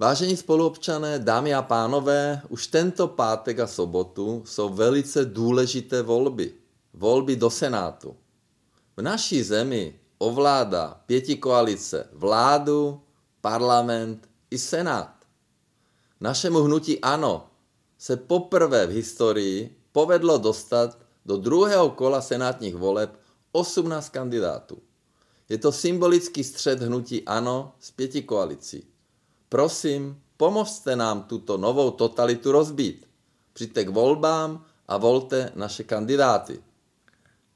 Vážení spoluobčané, dámy a pánové, už tento pátek a sobotu jsou velice důležité volby. Volby do Senátu. V naší zemi ovládá pěti koalice vládu, parlament i Senát. Našemu hnutí ANO se poprvé v historii povedlo dostat do druhého kola senátních voleb 18 kandidátů. Je to symbolický střed hnutí ANO s pěti koalicí. Prosím, pomozte nám tuto novou totalitu rozbít. Přijďte k volbám a volte naše kandidáty.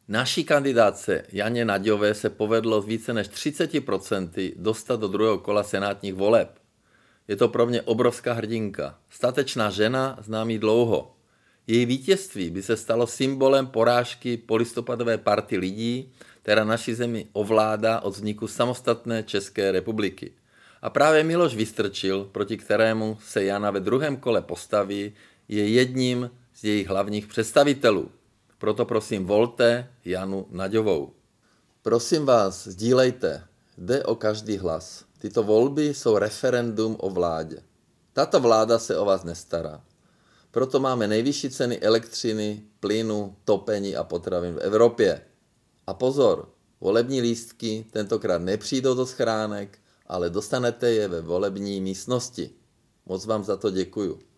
Naší kandidáce Janě Naďové se povedlo z více než 30% dostat do druhého kola senátních voleb. Je to pro mě obrovská hrdinka. Statečná žena, známý dlouho. Její vítězství by se stalo symbolem porážky polistopadové party lidí, která naši zemi ovládá od vzniku samostatné České republiky. A právě Miloš Vystrčil, proti kterému se Jana ve druhém kole postaví, je jedním z jejich hlavních představitelů. Proto prosím volte Janu Naďovou. Prosím vás, sdílejte. Jde o každý hlas. Tyto volby jsou referendum o vládě. Tato vláda se o vás nestará. Proto máme nejvyšší ceny elektřiny, plynu, topení a potravin v Evropě. A pozor, volební lístky tentokrát nepřijdou do schránek, ale dostanete je ve volební místnosti. Moc vám za to děkuju.